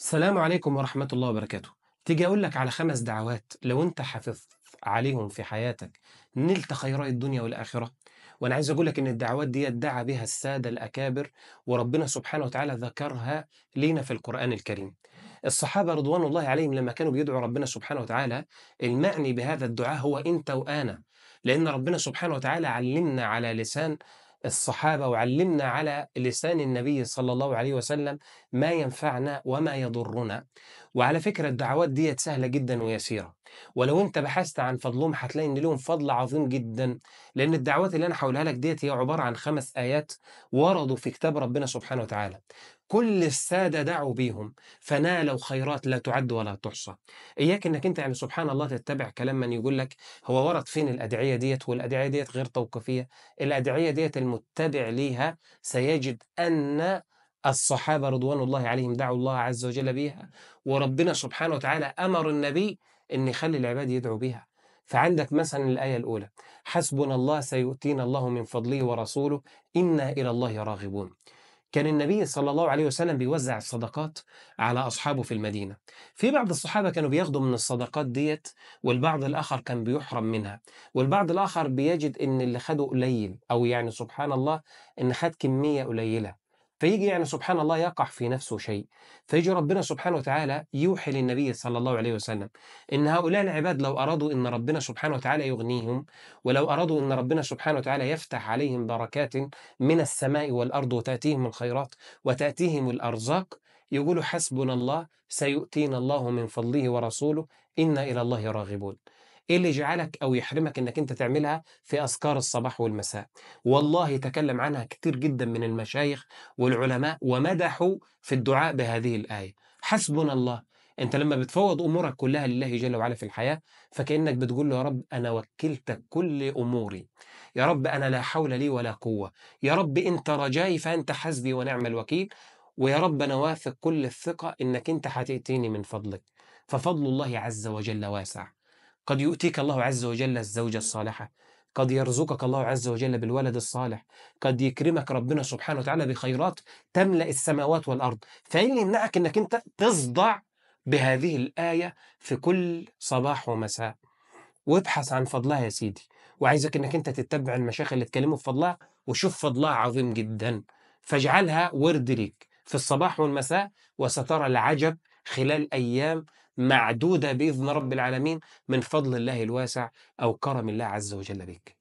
السلام عليكم ورحمة الله وبركاته تيجي أقول لك على خمس دعوات لو أنت حافظت عليهم في حياتك نلت خيراء الدنيا والآخرة وأنا عايز أقول لك إن الدعوات دي دعا بها السادة الأكابر وربنا سبحانه وتعالى ذكرها لينا في القرآن الكريم الصحابة رضوان الله عليهم لما كانوا بيدعوا ربنا سبحانه وتعالى المعني بهذا الدعاء هو أنت وأنا لأن ربنا سبحانه وتعالى علمنا على لسان الصحابة وعلمنا على لسان النبي صلى الله عليه وسلم ما ينفعنا وما يضرنا وعلى فكرة الدعوات دي سهلة جدا ويسيرة ولو انت بحثت عن فضلهم هتلاقي ان لهم فضل عظيم جدا لان الدعوات اللي انا هقولها لك ديت هي عباره عن خمس ايات وردوا في كتاب ربنا سبحانه وتعالى كل السادة دعوا بيهم فنالوا خيرات لا تعد ولا تحصى إياك أنك أنت يعني سبحان الله تتبع كلام من يقول لك هو ورد فين الأدعية ديت والأدعية ديت غير توقيفية الأدعية ديت المتبع ليها سيجد أن الصحابة رضوان الله عليهم دعوا الله عز وجل بها وربنا سبحانه وتعالى أمر النبي ان يخلي العباد يدعوا بيها فعندك مثلا الآية الأولى حسبنا الله سيؤتينا الله من فضله ورسوله إنا إلى الله راغبون كان النبي صلى الله عليه وسلم بيوزع الصدقات على أصحابه في المدينة في بعض الصحابة كانوا بياخدوا من الصدقات ديت والبعض الآخر كان بيحرم منها والبعض الآخر بيجد إن اللي خده قليل أو يعني سبحان الله إن خد كمية قليلة فيجي يعني سبحان الله يقع في نفسه شيء فيجي ربنا سبحانه وتعالى يوحي للنبي صلى الله عليه وسلم إن هؤلاء العباد لو أرادوا إن ربنا سبحانه وتعالى يغنيهم ولو أرادوا إن ربنا سبحانه وتعالى يفتح عليهم بركات من السماء والأرض وتأتيهم الخيرات وتأتيهم الأرزاق يقولوا حسبنا الله سيؤتينا الله من فضله ورسوله إنا إلى الله راغبون ايه اللي يجعلك او يحرمك انك انت تعملها في اذكار الصباح والمساء والله تكلم عنها كتير جدا من المشايخ والعلماء ومدحوا في الدعاء بهذه الايه حسبنا الله انت لما بتفوض امورك كلها لله جل وعلا في الحياه فكانك بتقول له يا رب انا وكلتك كل اموري يا رب انا لا حول لي ولا قوه يا رب انت رجائي فانت حسبي ونعم الوكيل ويا رب انا واثق كل الثقه انك انت هتاتيني من فضلك ففضل الله عز وجل واسع قد يؤتيك الله عز وجل الزوجة الصالحة قد يرزقك الله عز وجل بالولد الصالح قد يكرمك ربنا سبحانه وتعالى بخيرات تملأ السماوات والأرض فإن يمنعك أنك أنت تصدع بهذه الآية في كل صباح ومساء وابحث عن فضلها يا سيدي وعايزك أنك أنت تتبع المشايخ اللي تكلموا في فضلها وشوف فضلها عظيم جدا فاجعلها ورد ليك في الصباح والمساء وسترى العجب خلال أيام معدودة بإذن رب العالمين من فضل الله الواسع أو كرم الله عز وجل بك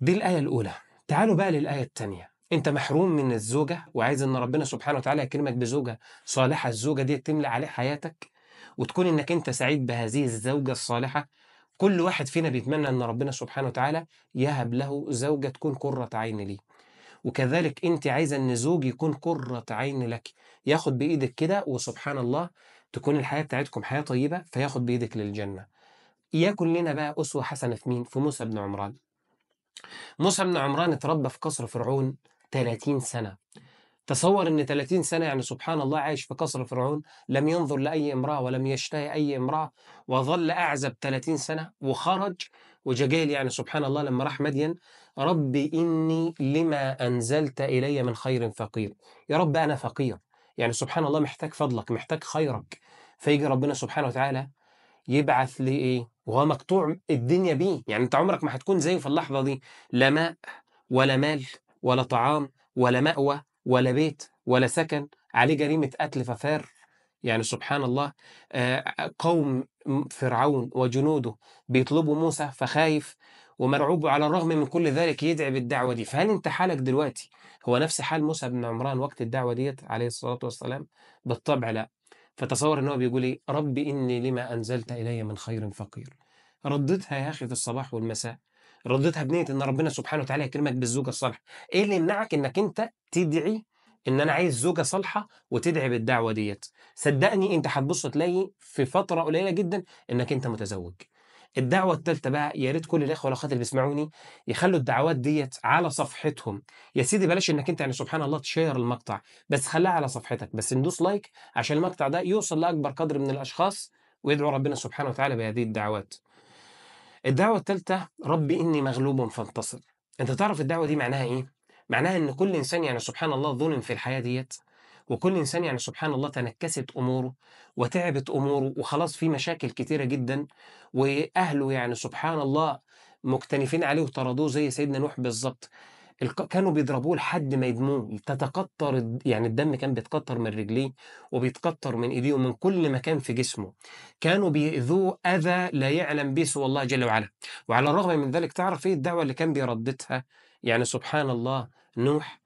دي الآية الأولى تعالوا بقى للآية الثانية أنت محروم من الزوجة وعايز أن ربنا سبحانه وتعالى يكرمك بزوجة صالحة الزوجة دي تملى عليه حياتك وتكون أنك أنت سعيد بهذه الزوجة الصالحة كل واحد فينا بيتمنى أن ربنا سبحانه وتعالى يهب له زوجة تكون قرة عين ليه وكذلك أنت عايزة أن زوج يكون قرة عين لك ياخد بإيدك كده وسبحان الله تكون الحياه بتاعتكم حياه طيبه فياخد بايدك للجنه ياكل لنا بقى اسوه حسنه في مين في موسى بن عمران موسى بن عمران اتربى في قصر فرعون 30 سنه تصور ان 30 سنه يعني سبحان الله عايش في قصر فرعون لم ينظر لاي امراه ولم يشتهي اي امراه وظل اعزب 30 سنه وخرج وجاجيل يعني سبحان الله لما راح مدين رب اني لما انزلت الي من خير فقير يا رب انا فقير يعني سبحان الله محتاج فضلك محتاج خيرك فيجي ربنا سبحانه وتعالى يبعث لي ايه وهو مقطوع الدنيا بيه يعني انت عمرك ما هتكون زيه في اللحظه دي لا ماء ولا مال ولا طعام ولا مأوى ولا بيت ولا سكن عليه جريمه قتل ففار يعني سبحان الله آه، قوم فرعون وجنوده بيطلبوا موسى فخايف ومرعوب على الرغم من كل ذلك يدعي بالدعوة دي فهل انت حالك دلوقتي هو نفس حال موسى بن عمران وقت الدعوة ديت عليه الصلاة والسلام بالطبع لا فتصور ان هو بيقول ايه ربي اني لما انزلت الي من خير فقير ردتها يا اخي في الصباح والمساء ردتها بنيه ان ربنا سبحانه وتعالى يكرمك بالزوجه الصالحه ايه اللي يمنعك انك انت تدعي ان انا عايز زوجه صالحه وتدعي بالدعوه ديت صدقني انت هتبص تلاقي في فتره قليله جدا انك انت متزوج الدعوة التالتة بقى يا ريت كل الإخوة والأخوات اللي بيسمعوني يخلوا الدعوات ديت على صفحتهم يا سيدي بلاش إنك أنت يعني سبحان الله تشير المقطع بس خليها على صفحتك بس ندوس لايك عشان المقطع ده يوصل لأكبر قدر من الأشخاص ويدعو ربنا سبحانه وتعالى بهذه الدعوات الدعوة التالتة ربي إني مغلوب فانتصر أنت تعرف الدعوة دي معناها إيه؟ معناها ان كل انسان يعني سبحان الله ظلم في الحياه ديت وكل انسان يعني سبحان الله تنكست اموره وتعبت اموره وخلاص في مشاكل كتيره جدا واهله يعني سبحان الله مكتنفين عليه وطردوه زي سيدنا نوح بالظبط كانوا بيضربوه لحد ما يدموه تتقطر يعني الدم كان بيتقطر من رجليه وبيتقطر من ايديه ومن كل مكان في جسمه كانوا بيأذوه اذى لا يعلم به سوى الله جل وعلا وعلى الرغم من ذلك تعرف ايه الدعوه اللي كان بيرددها يعني سبحان الله نوح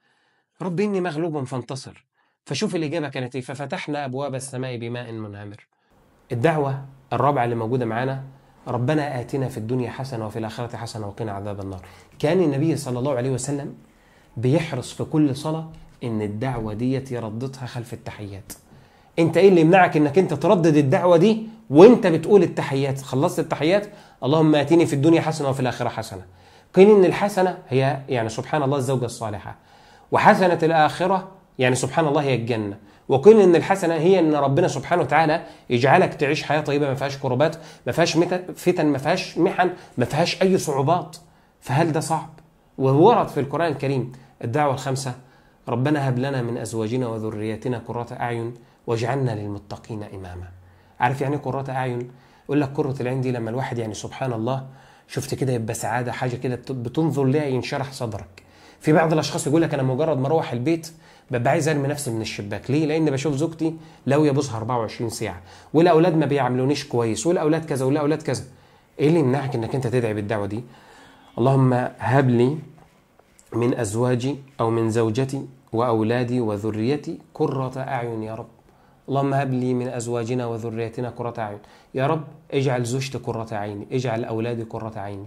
رب إني مغلوب فانتصر فشوف الإجابة كانت إيه ففتحنا أبواب السماء بماء منهمر الدعوة الرابعة اللي موجودة معانا ربنا آتنا في الدنيا حسنة وفي الآخرة حسنة وقنا عذاب النار كان النبي صلى الله عليه وسلم بيحرص في كل صلاة إن الدعوة ديت يرددها خلف التحيات انت ايه اللي يمنعك انك انت تردد الدعوه دي وانت بتقول التحيات خلصت التحيات اللهم اتني في الدنيا حسنه وفي الاخره حسنه قيل ان الحسنه هي يعني سبحان الله الزوجه الصالحه وحسنه الاخره يعني سبحان الله هي الجنه وقيل ان الحسنه هي ان ربنا سبحانه وتعالى يجعلك تعيش حياه طيبه ما فيهاش كربات ما فيهاش فتن ما فيهاش محن ما فيهاش اي صعوبات فهل ده صعب وورد في القران الكريم الدعوه الخمسه ربنا هب لنا من ازواجنا وذرياتنا قرة اعين واجعلنا للمتقين اماما عارف يعني إيه قرة اعين يقول لك قرة العين دي لما الواحد يعني سبحان الله شفت كده يبقى سعاده حاجه كده بتنظر ليها ينشرح صدرك في بعض الاشخاص يقول لك انا مجرد ما اروح البيت ببقى عايز ارمي نفسي من الشباك ليه لان بشوف زوجتي لاويه بوسها 24 ساعه والاولاد ما بيعاملونيش كويس والاولاد كذا والاولاد كذا ايه اللي يمنعك انك انت تدعي بالدعوه دي اللهم هب لي من ازواجي او من زوجتي واولادي وذريتي قره اعين يا رب اللهم هب لي من أزواجنا وذريتنا قرة أعين يا رب اجعل زوجتي قرة عيني اجعل أولادي قرة عيني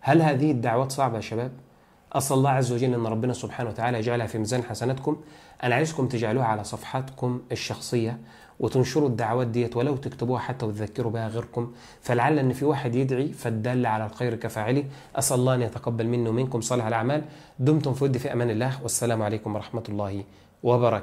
هل هذه الدعوات صعبة يا شباب؟ أسأل الله عز وجل أن ربنا سبحانه وتعالى يجعلها في ميزان حسناتكم أنا عايزكم تجعلوها على صفحاتكم الشخصية وتنشروا الدعوات ديت ولو تكتبوها حتى وتذكروا بها غيركم فلعل ان في واحد يدعي فالدال على الخير كفاعله اسال الله ان يتقبل مني ومنكم صالح الاعمال دمتم في ود في امان الله والسلام عليكم ورحمه الله وبركاته